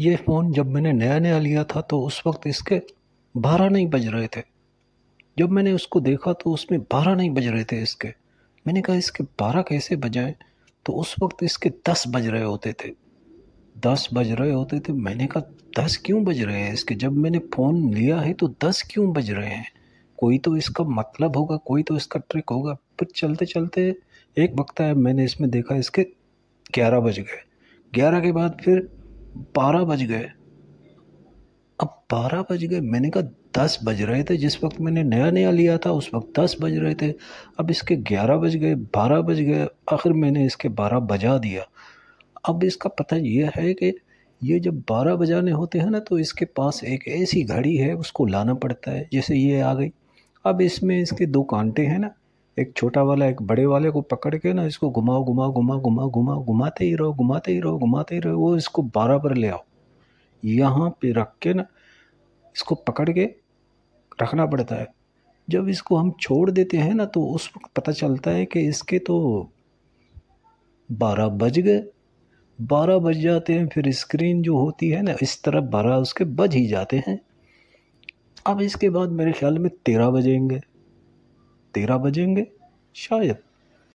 ये फ़ोन जब मैंने नया नया लिया था तो उस वक्त इसके बारह नहीं बज रहे थे जब मैंने उसको देखा तो उसमें बारह नहीं बज रहे थे इसके मैंने कहा इसके बारह कैसे बजाएं तो उस वक्त इसके दस बज रहे होते थे दस बज रहे होते थे मैंने कहा दस क्यों बज रहे हैं इसके जब मैंने फ़ोन लिया है तो दस क्यों बज रहे हैं कोई तो इसका मतलब होगा कोई तो इसका ट्रिक होगा फिर चलते चलते एक वक्त आया मैंने इसमें देखा इसके ग्यारह बज गए ग्यारह के बाद फिर बारह बज गए अब बारह बज गए मैंने कहा दस बज रहे थे जिस वक्त मैंने नया नया लिया था उस वक्त दस बज रहे थे अब इसके ग्यारह बज गए बारह बज गए आखिर मैंने इसके बारह बजा दिया अब इसका पता यह है कि ये जब बारह बजाने होते हैं ना तो इसके पास एक ऐसी घड़ी है उसको लाना पड़ता है जैसे ये आ गई अब इसमें इसके दो कांटे हैं ना एक छोटा वाला एक बड़े वाले को पकड़ के ना इसको घुमाओ घुमाओ घुमा घुमा घुमा घुमाते ही रहो घुमाते ही रहो घुमाते ही रहो वो इसको बराबर ले आओ यहाँ पे रख के ना इसको पकड़ के रखना पड़ता है जब इसको हम छोड़ देते हैं ना तो उस वक्त पता चलता है कि इसके तो बारह बज गए बारह बज जाते हैं फिर स्क्रीन जो होती है ना इस तरह बारह उसके बज ही जाते हैं अब इसके बाद मेरे ख्याल में तेरह बजेंगे तेरह बजेंगे शायद